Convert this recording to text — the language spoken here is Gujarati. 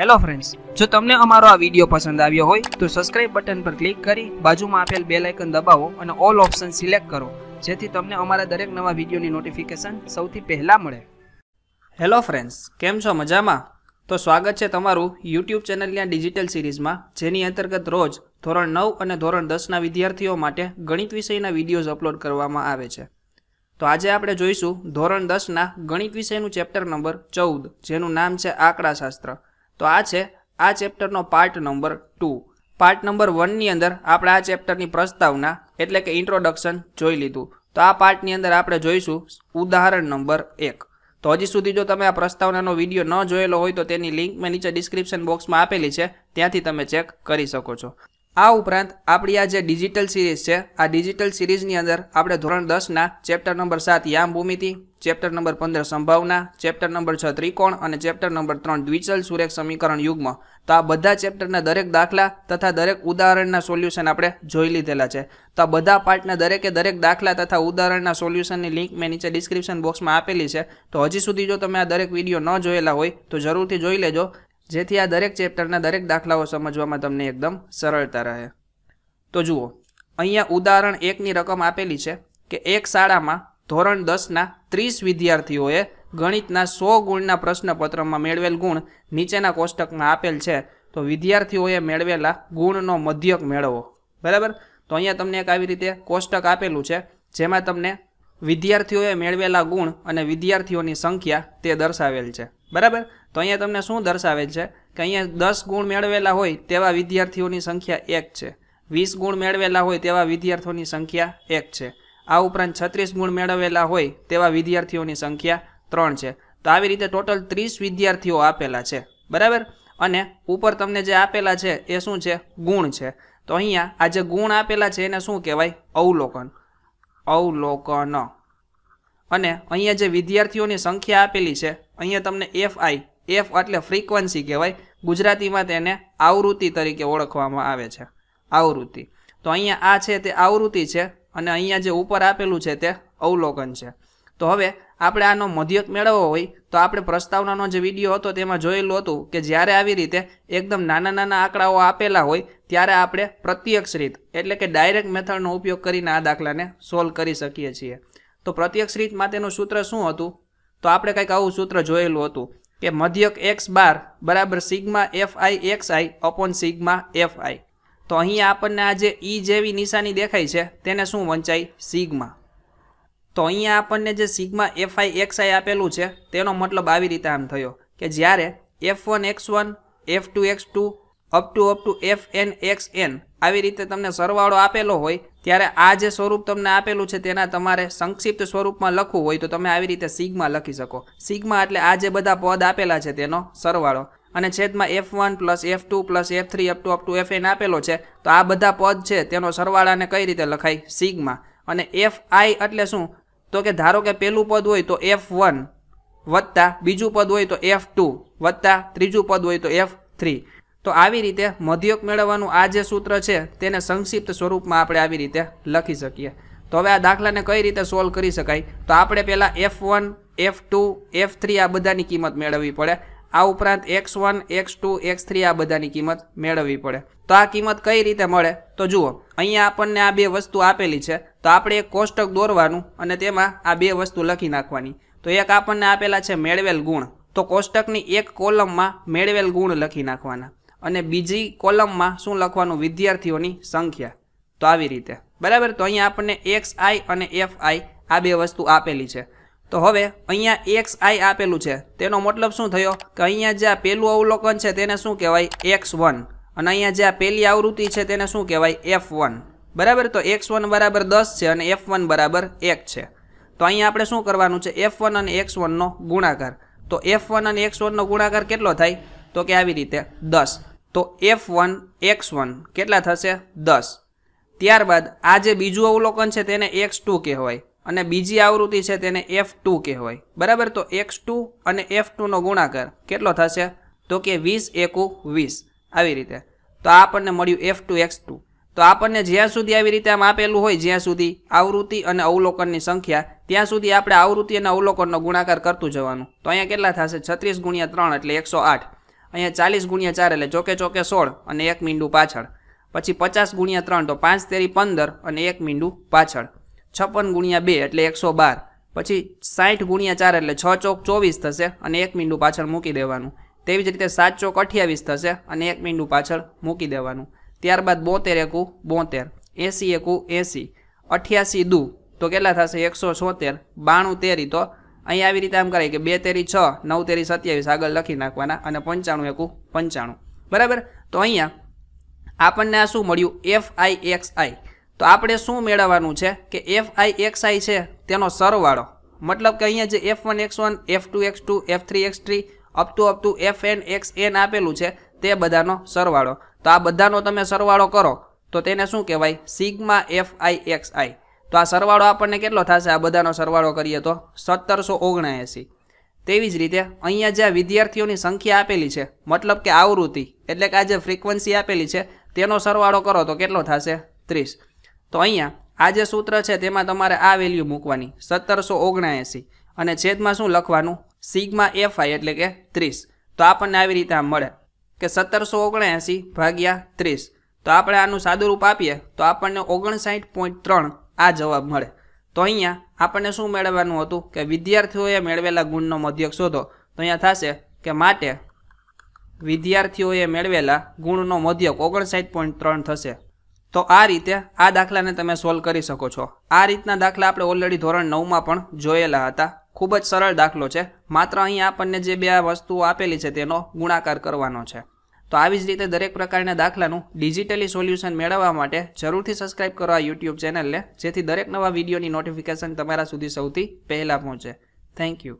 હેલો ફ્રેન્ડ્સ જો તમને અમારો આ વિડીયો પસંદ આવ્યો હોય તો સબસ્ક્રાઇબ બટન પર ક્લિક કરી બાજુમાં આપેલ બે લાઇકન દબાવો અને ઓલ ઓપ્શન સિલેક્ટ કરો જેથી તમને અમારા દરેક નવા વિડીયોની નોટિફિકેશન સૌથી પહેલાં મળે હેલો ફ્રેન્ડ્સ કેમ છો મજામાં તો સ્વાગત છે તમારું યુટ્યુબ ચેનલની આ ડિજિટલ સિરીઝમાં જેની અંતર્ગત રોજ ધોરણ નવ અને ધોરણ દસના વિદ્યાર્થીઓ માટે ગણિત વિષયના વિડીયોઝ અપલોડ કરવામાં આવે છે તો આજે આપણે જોઈશું ધોરણ દસના ગણિત વિષયનું ચેપ્ટર નંબર ચૌદ જેનું નામ છે આંકડાશાસ્ત્ર તો આ છે આ ચેપ્ટરનો part number two part number વનની અંદર આપણે આ ચેપ્ટરની પ્રસ્તાવના એટલે કે ઇન્ટ્રોડક્શન જોઈ લીધું તો આ પાર્ટની અંદર આપણે જોઈશું ઉદાહરણ નંબર એક તો હજી સુધી જો તમે આ પ્રસ્તાવનાનો વિડીયો ન જોયેલો હોય તો તેની લિંક મેં નીચે ડિસ્ક્રિપ્શન બોક્સમાં આપેલી છે ત્યાંથી તમે ચેક કરી શકો છો આ ઉપરાંત આપણી આ જે ડિજિટલ સિરીઝ છે આ ડિજિટલ સિરીઝની અંદર આપણે ધોરણ દસના ચેપ્ટર નંબર સાત યામ ભૂમિતિ ચેપ્ટર નંબર પંદર સંભાવના ચેપ્ટર નંબર છ ત્રિકોણ અને ચેપ્ટર નંબર ત્રણ દ્વિચલ સુરેખ સમીકરણ યુગમાં તો આ બધા ચેપ્ટરના દરેક દાખલા તથા દરેક ઉદાહરણના સોલ્યુશન આપણે જોઈ લીધેલા છે તો આ બધા પાર્ટના દરેકે દરેક દાખલા તથા ઉદાહરણના સોલ્યુશનની લિંક મેં નીચે ડિસ્ક્રિપ્શન બોક્સમાં આપેલી છે તો હજી સુધી જો તમે આ દરેક વિડીયો ન જોયેલા હોય તો જરૂરથી જોઈ લેજો જેથી આ દરેક ચેપ્ટરના દરેક દાખલાઓ સમજવામાં તમને એકદમ સરળતા રહે તો જુઓ અહીંયા ઉદાહરણ એકની રકમ આપેલી છે કે એક શાળામાં ધોરણ દસના ત્રીસ વિદ્યાર્થીઓએ ગણિતના સો ગુણના પ્રશ્નપત્રમાં મેળવેલ ગુણ નીચેના કોષ્ટકમાં આપેલ છે તો વિદ્યાર્થીઓએ મેળવેલા ગુણનો મધ્યક મેળવો બરાબર તો અહીંયા તમને એક આવી રીતે કોષ્ટક આપેલું છે જેમાં તમને વિદ્યાર્થીઓએ મેળવેલા ગુણ અને વિદ્યાર્થીઓની સંખ્યા તે દર્શાવેલ છે બરાબર તો અહીંયા તમને શું દર્શાવેલ છે કે અહીંયા દસ ગુણ મેળવેલા હોય તેવા વિદ્યાર્થીઓની સંખ્યા એક છે વીસ ગુણ મેળવેલા હોય તેવા વિદ્યાર્થીઓની સંખ્યા એક છે આ ઉપરાંત છત્રીસ ગુણ મેળવેલા હોય તેવા વિદ્યાર્થીઓની સંખ્યા ત્રણ છે તો આવી રીતે ટોટલ ત્રીસ વિદ્યાર્થીઓ આપેલા છે બરાબર અને ઉપર તમને જે આપેલા છે એ શું છે ગુણ છે તો અહીંયા આ જે ગુણ આપેલા છે એને શું કહેવાય અવલોકન અવલોકન અને અહીંયા જે વિદ્યાર્થીઓની સંખ્યા આપેલી છે અહીંયા તમને એફ આઈ એફ એટલે ફ્રીક્વન્સી કહેવાય ગુજરાતીમાં તેને આવૃત્તિ તરીકે ઓળખવામાં આવે છે આવૃત્તિ તો અહીંયા આ છે તે આવૃત્તિ છે અને અહીંયા જે ઉપર આપેલું છે તે અવલોકન છે તો હવે આપણે આનો મધ્યક મેળવવો હોય તો આપણે પ્રસ્તાવનાનો જે વિડીયો હતો તેમાં જોયેલું હતું કે જ્યારે આવી રીતે એકદમ નાના નાના આંકડાઓ આપેલા હોય ત્યારે આપણે પ્રત્યક્ષ રીત એટલે કે ડાયરેક્ટ મેથડનો ઉપયોગ કરીને આ દાખલાને સોલ્વ કરી શકીએ છીએ તો પ્રત્યક્ષ રીત માટેનું સૂત્ર શું હતું તો આપણે કંઈક આવું સૂત્ર જોયેલું હતું કે મધ્યક એક્સ બાર બરાબર sigma f i x i upon sigma f i તો અહીં આપણને આ જે ઈ e જેવી નિશાની દેખાય છે તેને શું વંચાય સિગ્મા તો અહીંયા આપણને જે sigma f i x i આપેલું છે તેનો મતલબ આવી રીતે આમ થયો કે જ્યારે f one x one f two x two up to up to f n x n આવી રીતે તમને સરવાળો આપેલો હોય ત્યારે આ જે સ્વરૂપ તમને આપેલું છે તેના તમારે સંક્ષિપ્ત સ્વરૂપમાં લખવું હોય તો તમે આવી રીતે સિગમાં લખી શકો સિગમાં એટલે આ જે બધા પદ આપેલા છે તેનો સરવાળો અને છેદમાં f one plus f two plus f three up to up to f n આપેલો છે તો આ બધા પદ છે તેનો સરવાળાને કઈ રીતે લખાય સિગમાં અને એફ આઈ એટલે શું તો કે ધારો કે પહેલું પદ હોય તો એફ વન વત્તા બીજું પદ હોય તો એફ ટુ વત્તા ત્રીજું પદ હોય તો એફ થ્રી તો આવી રીતે મધ્યક મેળવવાનું આ જે સૂત્ર છે તેને સંક્ષિપ્ત સ્વરૂપમાં આપણે આવી રીતે લખી શકીએ તો હવે આ દાખલાને કઈ રીતે સોલ્વ કરી શકાય તો આપણે પહેલાં f one f two f three આ બધાની કિંમત મેળવવી પડે આ ઉપરાંત x one x two x three આ બધાની કિંમત મેળવવી પડે તો આ કિંમત કઈ રીતે મળે તો જુઓ અહીંયા આપણને આ બે વસ્તુ આપેલી છે તો આપણે એક કોષ્ટક દોરવાનું અને તેમાં આ બે વસ્તુ લખી નાખવાની તો એક આપણને આપેલા છે મેળવેલ ગુણ તો કોષ્ટકની એક કોલમમાં મેળવેલ ગુણ લખી નાખવાના અને બીજી કોલમમાં શું લખવાનું વિદ્યાર્થીઓની સંખ્યા તો આવી રીતે બરાબર તો અહીંયા આપણને એક્સ આઈ અને એફ આઈ આ બે વસ્તુ આપેલી છે તો હવે અહીંયા એક્સ આઈ આપેલું છે તેનો મતલબ શું થયો કે અહીંયા જે આ પહેલું અવલોકન છે તેને શું કહેવાય એક્સ વન અને અહીંયા જે આ પહેલી આવૃત્તિ છે તેને શું કહેવાય એફ વન બરાબર તો એક્સ વન બરાબર દસ છે અને એફ વન બરાબર એક છે તો અહીંયા આપણે શું કરવાનું છે એફ વન અને એક્સ વનનો ગુણાકાર તો એફ વન અને એક્સ વનનો ગુણાકાર કેટલો થાય તો કે આવી રીતે દસ તો એફ વન એક્સ વન કેટલા થશે દસ ત્યારબાદ આ જે બીજું અવલોકન છે તેને એક્સ ટુ કહેવાય અને બીજી આવૃત્તિ છે તેને એફ ટુ કહેવાય બરાબર તો એક્સ ટુ અને એફ ટુનો ગુણાકાર કેટલો થશે તો કે વીસ એકુ વીસ આવી રીતે તો આ આપણને મળ્યું એફ ટુ એક્સ ટુ તો આપણને જ્યાં સુધી આવી રીતે આમ આપેલું હોય જ્યાં સુધી આવૃત્તિ અને અવલોકનની સંખ્યા ત્યાં સુધી આપણે આવૃત્તિ અને અવલોકનનો ગુણાકાર કરતું જવાનું તો અહીંયા કેટલા થશે છત્રીસ ગુણ્યા ત્રણ એટલે એકસો આઠ અહીંયા ચાલીસ ગુણ્યા ચાર એટલે ચોકે ચોકે સોળ અને એક મીંડું પાછળ પછી પચાસ ગુણ્યા ત્રણ તો પાંચ તેરી પંદર અને એક મીંડું પાછળ છપ્પન ગુણ્યા બે એટલે એકસો બાર પછી સાઠ ગુણ્યા ચાર એટલે છ ચોક ચોવીસ થશે અને એક મીંડું પાછળ મૂકી દેવાનું તેવી જ રીતે સાત ચોક અઠ્યાવીસ થશે અને એક મીંડું પાછળ મૂકી દેવાનું ત્યારબાદ બોતેર એકું બોતેર એસી એકું એસી અઠ્યાસી દુ તો કેટલા થશે એકસો છોતેર બાણું તેરી તો અહીં આવી રીતે આમ કરાય કે બે તેરી છ નવ તેરી સત્યાવીસ આગળ લખી નાખવાના અને પંચાણું એકું પંચાણું બરાબર તો અહીંયા આપણને આ શું મળ્યું એફ આઈ એક્સ આઈ તો આપણે શું મેળવવાનું છે કે એફ આઈ એક્સ આઈ છે તેનો સરવાળો મતલબ કે અહીંયા જે f one x one f two x two f three x three up to up to f n x n આપેલું છે તે બધાનો સરવાળો તો આ બધાનો તમે સરવાળો કરો તો તેને શું કહેવાય sigma f i x i તો આ સરવાળો આપણને કેટલો થશે આ બધાનો સરવાળો કરીએ તો સત્તરસો ઓગણએંસી તેવી જ રીતે અહીંયા જ્યાં વિદ્યાર્થીઓની સંખ્યા આપેલી છે મતલબ કે આવૃત્તિ એટલે કે આ જે ફ્રીક્વન્સી આપેલી છે તેનો સરવાળો કરો તો કેટલો થશે ત્રીસ તો અહીંયા આ જે સૂત્ર છે તેમાં તમારે આ વેલ્યુ મૂકવાની સત્તરસો ઓગણએંસી અને છેદમાં શું લખવાનું સિગ્મા એફ એટલે કે ત્રીસ તો આપણને આવી રીતે આમ મળે કે સત્તરસો ઓગણએંસી ભાગ્યા ત્રીસ તો આપણે આનું રૂપ આપીએ તો આપણને ઓગણસાઠ પોઈન્ટ ત્રણ આ જવાબ મળે તો અહીંયા આપણને શું મેળવવાનું હતું કે વિદ્યાર્થીઓએ મેળવેલા ગુણનો મધ્યક શોધો તો અહીંયા થશે કે માટે વિદ્યાર્થીઓએ મેળવેલા ગુણનો મધ્યક ઓગણસાઠ પોઈન્ટ ત્રણ થશે તો આ રીતે આ દાખલાને તમે સોલ્વ કરી શકો છો આ રીતના દાખલા આપણે ઓલરેડી ધોરણ નવમાં પણ જોયેલા હતા ખૂબ જ સરળ દાખલો છે માત્ર અહીં આપણને જે બે વસ્તુઓ આપેલી છે તેનો ગુણાકાર કરવાનો છે તો આવી જ રીતે દરેક પ્રકારના દાખલાનું ડિજિટલી સોલ્યુશન મેળવવા માટે જરૂરથી સબસ્ક્રાઇબ કરો આ યુટ્યુબ ચેનલને જેથી દરેક નવા વિડીયોની નોટિફિકેશન તમારા સુધી સૌથી પહેલાં પહોંચે થેન્ક યુ